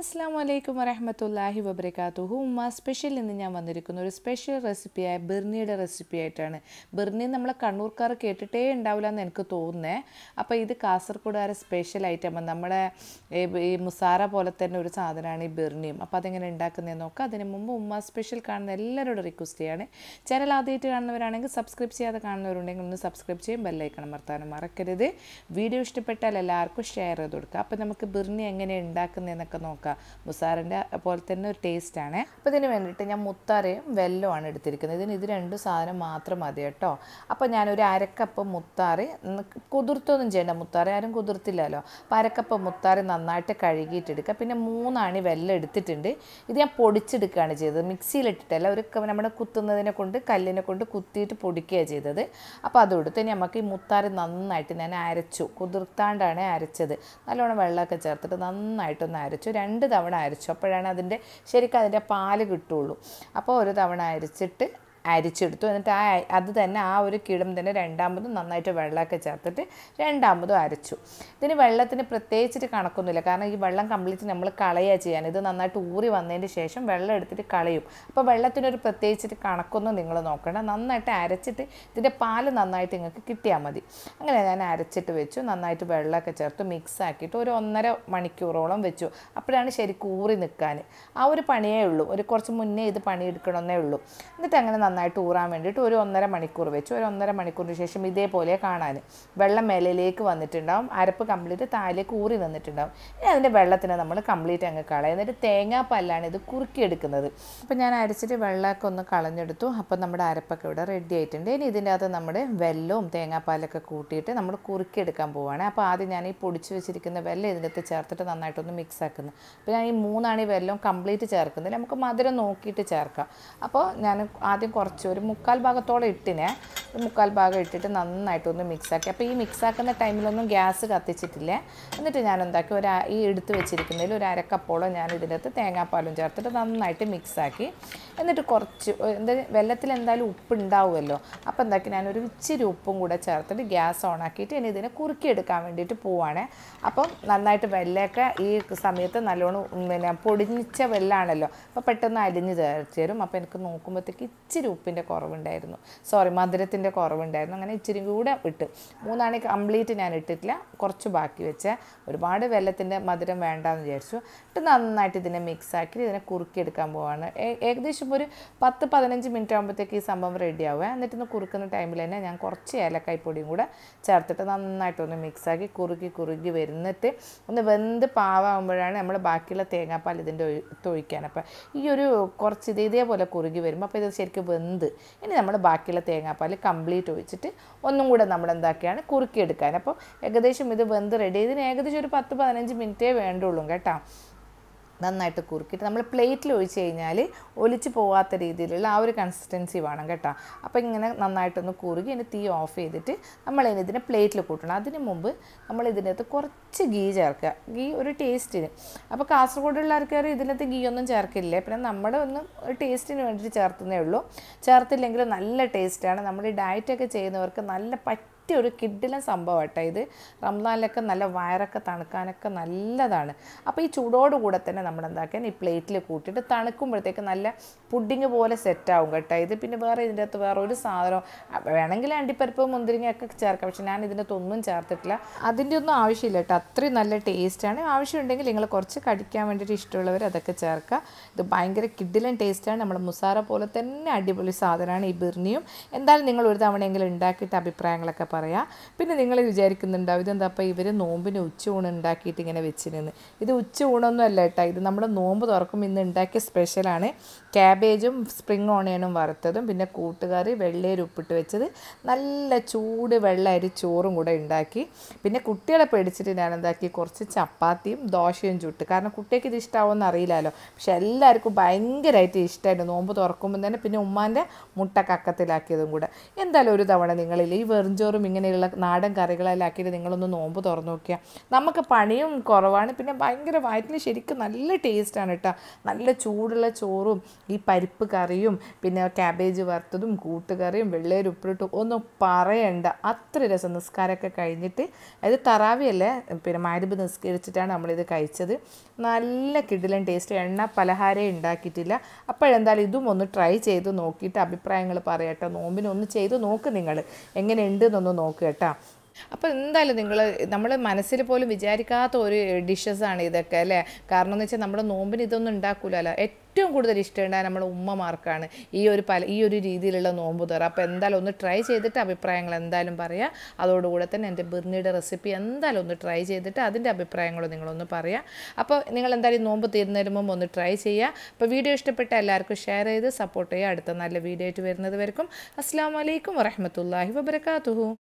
അസ്സാം വലൈക്കും വരഹമത്തല്ലാഹി വബർക്കാത്തുഹു ഉമ്മ സ്പെഷ്യൽ ഇന്ന് ഞാൻ വന്നിരിക്കുന്ന ഒരു സ്പെഷ്യൽ റെസിപ്പിയായ ബിർണിയുടെ റെസിപ്പി ആയിട്ടാണ് ബിർണി നമ്മളെ കണ്ണൂർക്കാർ കേട്ടിട്ടേ ഉണ്ടാവില്ല എന്ന് എനിക്ക് തോന്നുന്നേ അപ്പോൾ ഇത് കാസർഗോഡുകാരെ സ്പെഷ്യൽ ആണ് നമ്മുടെ ഈ മുസാര പോലെ തന്നെ ഒരു സാധനമാണ് ഈ ബിർണിയും അപ്പോൾ അതെങ്ങനെ ഉണ്ടാക്കുന്നതെന്ന് നോക്കുക അതിന് മുമ്പ് ഉമ്മ സ്പെഷ്യൽ കാണുന്ന എല്ലാവരോടും റിക്വസ്റ്റ് ചെയ്യാണ് ചാനൽ ആദ്യമായിട്ട് കാണുന്നവരാണെങ്കിൽ സബ്സ്ക്രൈബ് ചെയ്യാതെ കാണുന്നവരുണ്ടെങ്കിൽ ഒന്ന് സബ്സ്ക്രൈബ് ചെയ്യും ബെല്ലൈക്കണം മർത്താനും മറക്കരുത് വീഡിയോ ഇഷ്ടപ്പെട്ടാൽ എല്ലാവർക്കും ഷെയർ ചെയ്ത് കൊടുക്കുക അപ്പോൾ നമുക്ക് ബിർണി എങ്ങനെ ഉണ്ടാക്കുന്നതെന്നൊക്കെ നോക്കാം കൊടുക്കുക മുസാറിൻ്റെ പോലെ തന്നെ ഒരു ടേസ്റ്റാണ് അപ്പോൾ ഇതിന് വേണ്ടിയിട്ട് ഞാൻ മുത്താറയും വെല്ലമാണ് എടുത്തിരിക്കുന്നത് ഇതിന് ഇത് രണ്ട് സാധനം മാത്രം മതി കേട്ടോ അപ്പോൾ ഞാനൊരു അരക്കപ്പ് മുത്താറി കുതിർത്തൊന്നും ചെയ്യണ്ട മുത്താറി ആരും കുതിർത്തില്ലല്ലോ അപ്പോൾ അരക്കപ്പ് മുത്താറി നന്നായിട്ട് കഴുകിയിട്ടെടുക്കുക പിന്നെ മൂന്നാണി വെല്ലം എടുത്തിട്ടുണ്ട് ഇത് ഞാൻ പൊടിച്ചെടുക്കുകയാണ് ചെയ്തത് മിക്സിയിലിട്ടിട്ടല്ല ഒരു നമ്മുടെ കുത്തുന്നതിനെ കൊണ്ട് കല്ലിനെ കൊണ്ട് കുത്തിയിട്ട് പൊടിക്കുകയാണ് ചെയ്തത് അപ്പോൾ അതെടുത്ത് നമുക്ക് ഈ മുത്താറി നന്നായിട്ട് ഞാൻ അരച്ചു കുതിർത്താണ്ടാണ് അരച്ചത് നല്ലോണം വെള്ളമൊക്കെ ചേർത്തിട്ട് നന്നായിട്ടൊന്ന് അരച്ചു രണ്ട് രണ്ട് തവണ അരിച്ചു അപ്പോഴാണ് അതിൻ്റെ ശരിക്കും അതിൻ്റെ പാല് കിട്ടുള്ളൂ അപ്പോൾ ഒരു തവണ അരിച്ചിട്ട് അരിച്ചെടുത്തു എന്നിട്ട് ആ അത് തന്നെ ആ ഒരു കിടും തന്നെ രണ്ടാമതും നന്നായിട്ട് വെള്ളമൊക്കെ ചേർത്തിട്ട് രണ്ടാമതും അരച്ചു ഇതിന് വെള്ളത്തിന് പ്രത്യേകിച്ചിട്ട് കണക്കൊന്നുമില്ല കാരണം ഈ വെള്ളം കംപ്ലീറ്റ് നമ്മൾ കളയുക ചെയ്യാൻ ഇത് നന്നായിട്ട് ഊറി വന്നതിന് ശേഷം വെള്ളം എടുത്തിട്ട് കളയും അപ്പോൾ വെള്ളത്തിനൊരു പ്രത്യേകിച്ചിട്ട് കണക്കൊന്നും നിങ്ങൾ നോക്കണം നന്നായിട്ട് അരച്ചിട്ട് ഇതിൻ്റെ പാല് നന്നായിട്ട് നിങ്ങൾക്ക് കിട്ടിയാൽ മതി അങ്ങനെ ഞാൻ അരച്ചിട്ട് വെച്ചു നന്നായിട്ട് വെള്ളമൊക്കെ ചേർത്ത് മിക്സ് ആക്കിയിട്ട് ഒരു ഒന്നര മണിക്കൂറോളം വെച്ചു അപ്പോഴാണ് ശരിക്കും ഊറി നിൽക്കാൻ ആ ഒരു പണിയേ ഉള്ളൂ ഒരു കുറച്ച് മുന്നേ ഇത് പണിയെടുക്കണമെന്നേ ഉള്ളൂ എന്നിട്ട് അങ്ങനെ നന്നായിട്ട് ഊറാൻ വേണ്ടിയിട്ട് ഒരു ഒന്നര മണിക്കൂർ വെച്ച് ഒരു ഒന്നര മണിക്കൂറിന് ശേഷം ഇതേപോലെ കാണാൻ വെള്ളം മേലയിലേക്ക് വന്നിട്ടുണ്ടാവും അരപ്പ് കംപ്ലീറ്റ് താഴേക്ക് ഊറി വന്നിട്ടുണ്ടാവും ഇനി അതിൻ്റെ വെള്ളത്തിനെ നമ്മൾ കംപ്ലീറ്റ് അങ്ങ് കളയും എന്നിട്ട് തേങ്ങാപ്പല്ലാണ് ഇത് കുറുക്കിയെടുക്കുന്നത് അപ്പോൾ ഞാൻ അരച്ചിട്ട് വെള്ളമൊക്കെ ഒന്ന് കളഞ്ഞെടുത്തു അപ്പം നമ്മുടെ അരപ്പൊക്കെ ഇവിടെ റെഡി ആയിട്ടുണ്ട് ഇനി ഇതിൻ്റെ അകത്ത് നമ്മുടെ വെല്ലവും തേങ്ങാപ്പാലൊക്കെ കൂട്ടിയിട്ട് നമ്മൾ കുറുക്കിയെടുക്കാൻ പോവുകയാണ് അപ്പോൾ ആദ്യം ഞാൻ ഈ പൊടിച്ച് വെച്ചിരിക്കുന്ന വെല്ലം ഇതിൻ്റെ അകത്ത് ചേർത്തിട്ട് നന്നായിട്ടൊന്ന് മിക്സ് ആക്കുന്നത് അപ്പോൾ ഞാൻ ഈ മൂന്നാണ് ഈ വെല്ലം കംപ്ലീറ്റ് ചേർക്കുന്നില്ല നമുക്ക് മധുരം നോക്കിയിട്ട് ചേർക്കാം അപ്പോൾ ഞാൻ ആദ്യം കുറച്ച് ഒരു മുക്കാൽ ഭാഗത്തോളം ഇട്ടിനെ മുക്കാൽ ഭാഗം ഇട്ടിട്ട് നന്നായിട്ടൊന്ന് മിക്സാക്കി അപ്പോൾ ഈ മിക്സാക്കുന്ന ടൈമിലൊന്നും ഗ്യാസ് കത്തിച്ചിട്ടില്ല എന്നിട്ട് ഞാൻ എന്താക്കി ഒരു ഈ എടുത്ത് വെച്ചിരിക്കുന്നതിൽ ഒരു അരക്കപ്പോളം ഞാൻ ഇതിനകത്ത് തേങ്ങാപ്പാലും ചേർത്തിട്ട് നന്നായിട്ട് മിക്സാക്കി എന്നിട്ട് കുറച്ച് എന്താ വെള്ളത്തിൽ എന്തായാലും ഉപ്പ് ഉണ്ടാവുമല്ലോ അപ്പോൾ എന്താക്കി ഞാനൊരു ഇച്ചിരി ഉപ്പും കൂടെ ചേർത്തിട്ട് ഗ്യാസ് ഓൺ ആക്കിയിട്ട് ഇനി ഇതിനെ കുറുക്കിയെടുക്കാൻ വേണ്ടിയിട്ട് പോവാണ് അപ്പം നന്നായിട്ട് വെള്ളമൊക്കെ ഈ സമയത്ത് നല്ലോണം പിന്നെ പൊടിഞ്ഞ വെള്ളമാണല്ലോ അപ്പോൾ പെട്ടെന്ന് അലിഞ്ഞ് ചേരും അപ്പോൾ എനിക്ക് നോക്കുമ്പോഴത്തേക്ക് ഇച്ചിരി ഉപ്പിൻ്റെ കുറവുണ്ടായിരുന്നു സോറി മധുരത്തിൽ പത്തിൻ്റെ കുറവുണ്ടായിരുന്നു അങ്ങനെ ഇച്ചിരി കൂടെ ഇട്ട് മൂന്നാണി കംപ്ലീറ്റ് ഞാൻ ഇട്ടിട്ടില്ല കുറച്ച് ബാക്കി വെച്ച ഒരുപാട് വെള്ളത്തിൻ്റെ മധുരം വേണ്ടെന്ന് വിചാരിച്ചു ഇട്ട് നന്നായിട്ട് ഇതിനെ മിക്സ് ആക്കി ഇതിനെ കുറുക്കിയെടുക്കാൻ പോവാണ് ഏകദേശം ഒരു പത്ത് പതിനഞ്ച് മിനിറ്റ് ആകുമ്പോഴത്തേക്ക് ഈ സംഭവം റെഡി ആവുക എന്നിട്ട് ഒന്ന് കുറുക്കുന്ന ടൈമിൽ തന്നെ ഞാൻ കുറച്ച് ഏലക്കായ് പൊടിയും കൂടെ ചേർത്തിട്ട് നന്നായിട്ടൊന്ന് മിക്സാക്കി കുറുക്കി കുറുക്കി വരുന്നിട്ട് ഒന്ന് വെന്ത് പാവാകുമ്പോഴാണ് നമ്മൾ ബാക്കിയുള്ള തേങ്ങാപ്പാൽ ഇതിൻ്റെ ഒഴിക്കാൻ അപ്പം ഈ ഒരു കുറച്ച് ഇതേ ഇതേപോലെ കുറുകി വരുമ്പോൾ അപ്പോൾ ഇത് ശരിക്കും വെന്ത് ഇനി നമ്മൾ ബാക്കിയുള്ള തേങ്ങാപ്പാൽ കംപ്ലീറ്റ് ഒഴിച്ചിട്ട് ഒന്നും കൂടെ നമ്മൾ എന്താക്കുകയാണ് കുറുക്കിയെടുക്കാൻ അപ്പോൾ ഏകദേശം ഇത് വെന്ത് റെഡി ഇതിന് ഏകദേശം ഒരു പത്ത് പതിനഞ്ച് മിനിറ്റേ വേണ്ടുള്ളൂ കേട്ടോ നന്നായിട്ട് കുറുക്കിയിട്ട് നമ്മൾ പ്ലേറ്റിൽ ഒഴിച്ച് കഴിഞ്ഞാൽ ഒലിച്ച് പോവാത്ത രീതിയിലുള്ള ആ ഒരു കൺസിസ്റ്റൻസി വേണം കേട്ടോ അപ്പോൾ ഇങ്ങനെ നന്നായിട്ടൊന്ന് കുറുകി ഇനി തീ ഓഫ് ചെയ്തിട്ട് നമ്മൾ ഇതിനെ പ്ലേറ്റിൽ കൂട്ടണം അതിന് മുമ്പ് നമ്മൾ ഇതിനകത്ത് കുറച്ച് ഗീ ചേർക്കുക ഗീ ഒരു ടേസ്റ്റിന് അപ്പോൾ കാസർഗോഡുള്ള ആൾക്കാർ ഇതിനകത്ത് ഗീ ഒന്നും ചേർക്കില്ലേ പിന്നെ നമ്മുടെ ഒന്നും ടേസ്റ്റിന് വേണ്ടിയിട്ട് ചേർത്തുന്നേ ഉള്ളൂ ചേർത്തില്ലെങ്കിലും നല്ല ടേസ്റ്റാണ് നമ്മൾ ഡയറ്റൊക്കെ ചെയ്യുന്നവർക്ക് നല്ല പറ്റ പറ്റിയ ഒരു കിഡിലും സംഭവമാട്ടെ ഇത് റംസാനിലൊക്കെ നല്ല വയറൊക്കെ തണുക്കാനൊക്കെ നല്ലതാണ് അപ്പോൾ ഈ ചൂടോടുകൂടെ തന്നെ നമ്മൾ എന്താക്കാൻ ഈ പ്ലേറ്റിൽ കൂട്ടിയിട്ട് തണുക്കുമ്പോഴത്തേക്ക് നല്ല പുഡിങ് പോലെ സെറ്റാവും കേട്ടോ ഇത് പിന്നെ വേറെ ഇതിൻ്റെ അകത്ത് വേറെ ഒരു സാധനം വേണമെങ്കിൽ അണ്ടിപ്പരിപ്പ് മുന്തിരിങ്ങയൊക്കെ ചേർക്കാം പക്ഷെ ഞാൻ ഇതിൻ്റെ അകത്തൊന്നും ചേർത്തിട്ടില്ല അതിൻ്റെ ഒന്നും ആവശ്യമില്ല കേട്ടോ അത്രയും നല്ല ടേസ്റ്റാണ് ആവശ്യമുണ്ടെങ്കിൽ നിങ്ങൾ കുറച്ച് കടിക്കാൻ വേണ്ടിയിട്ട് ഇഷ്ടമുള്ളവർ അതൊക്കെ ചേർക്കുക ഇത് ഭയങ്കര കിഡിലൻ ടേസ്റ്റാണ് നമ്മൾ മുസാറ പോലെ തന്നെ അടിപൊളി സാധനമാണ് ഈ ബിർണിയും എന്തായാലും നിങ്ങൾ ഒരു തവണയെങ്കിലും ഉണ്ടാക്കിയിട്ട് അഭിപ്രായങ്ങളൊക്കെ പറയാം പിന്നെ നിങ്ങൾ വിചാരിക്കുന്നുണ്ടാവും ഇതെന്താ അപ്പം ഇവർ നോമ്പിന് ഉച്ചയൂണ് ഉണ്ടാക്കിയിട്ട് ഇങ്ങനെ വെച്ചിരുന്നു ഇത് ഊണൊന്നും അല്ല കേട്ടോ ഇത് നമ്മുടെ നോമ്പ് തുറക്കും ഇന്ന് ഉണ്ടാക്കിയ സ്പെഷ്യലാണ് ക്യാബേജും സ്പ്രിങ് ഓണിയനും വറുത്തതും പിന്നെ കൂട്ടുകറി വെള്ളേരി ഉപ്പിട്ട് വെച്ചത് നല്ല ചൂട് വെള്ള അരി ചോറും കൂടെ ഉണ്ടാക്കി പിന്നെ കുട്ടികളെ പേടിച്ചിട്ട് ഞാൻ എന്താക്കി കുറച്ച് ചപ്പാത്തിയും ദോശയും ചുട്ട് കാരണം കുട്ടിയൊക്കെ ഇത് ഇഷ്ടമാവുമെന്ന് അറിയില്ലല്ലോ പക്ഷെ എല്ലാവർക്കും ഭയങ്കരമായിട്ട് ഇഷ്ടമായിട്ട് നോമ്പ് തുറക്കുമ്പോൾ തന്നെ പിന്നെ ഉമ്മാൻ്റെ മുട്ട കക്കത്തിലാക്കിയതും കൂടെ എന്തായാലും ഒരു തവണ നിങ്ങളിൽ ഈ വെറും ചോറും ഇങ്ങനെയുള്ള നാടൻ കറികളെല്ലാം നിങ്ങളൊന്ന് നോമ്പ് തുറന്നു നോക്കുക നമുക്ക് പണിയും കുറവാണ് പിന്നെ ഭയങ്കര വയറ്റിന് ശരിക്കും നല്ല ടേസ്റ്റാണ് കേട്ടോ നല്ല ചൂടുള്ള ചോറും ഈ പരിപ്പ് കറിയും പിന്നെ ക്യാബേജ് വറുത്തതും കൂട്ടുകറിയും വെള്ളേരി ഉപ്പിട്ടും ഒന്നും പറയണ്ട അത്ര രസം നിസ്കാരമൊക്കെ കഴിഞ്ഞിട്ട് അത് തറാവിയല്ലേ പിന്നെ മാരിബ് നിസ്കരിച്ചിട്ടാണ് നമ്മളിത് കഴിച്ചത് നല്ല കിടിലൻ ടേസ്റ്റ് എണ്ണ പലഹാരം ഉണ്ടാക്കിയിട്ടില്ല അപ്പോഴെന്തായാലും ഇതും ഒന്ന് ട്രൈ ചെയ്ത് നോക്കിയിട്ട് അഭിപ്രായങ്ങൾ പറയട്ടോ നോമ്പിനൊന്ന് ചെയ്ത് നോക്ക് നിങ്ങൾ എങ്ങനെയുണ്ട് എന്നൊന്ന് നോക്കുക കേട്ടോ അപ്പോൾ എന്തായാലും നിങ്ങൾ നമ്മൾ മനസ്സിൽ പോലും വിചാരിക്കാത്ത ഒരു ഡിഷസാണ് ഇതൊക്കെ അല്ലേ കാരണം എന്ന് വെച്ചാൽ നമ്മുടെ നോമ്പിന് ഇതൊന്നും ഉണ്ടാക്കൂലല്ലോ ഏറ്റവും കൂടുതൽ ഇഷ്ടമുണ്ടായ നമ്മുടെ ഉമ്മമാർക്കാണ് ഈ ഒരു പല ഈ ഒരു രീതിയിലുള്ള നോമ്പ് തുറ അപ്പോൾ എന്തായാലും ഒന്ന് ട്രൈ ചെയ്തിട്ട് അഭിപ്രായങ്ങൾ എന്തായാലും പറയാം അതോടുകൂടെ തന്നെ എൻ്റെ ബിർണിയുടെ റെസിപ്പി എന്തായാലും ഒന്ന് ട്രൈ ചെയ്തിട്ട് അതിൻ്റെ അഭിപ്രായങ്ങൾ നിങ്ങളൊന്ന് പറയാം അപ്പോൾ നിങ്ങൾ എന്തായാലും നോമ്പ് തീരുന്നതിന് മുമ്പ് ഒന്ന് ട്രൈ ചെയ്യുക അപ്പോൾ വീഡിയോ ഇഷ്ടപ്പെട്ട എല്ലാവർക്കും ഷെയർ ചെയ്ത് സപ്പോർട്ട് ചെയ്യുക അടുത്ത നല്ല വീഡിയോ ആയിട്ട് വരുന്നത് വരെക്കും അസ്സാം വലൈക്കും വരഹമത്തല്ലാഹി വബർക്കാത്തുഹു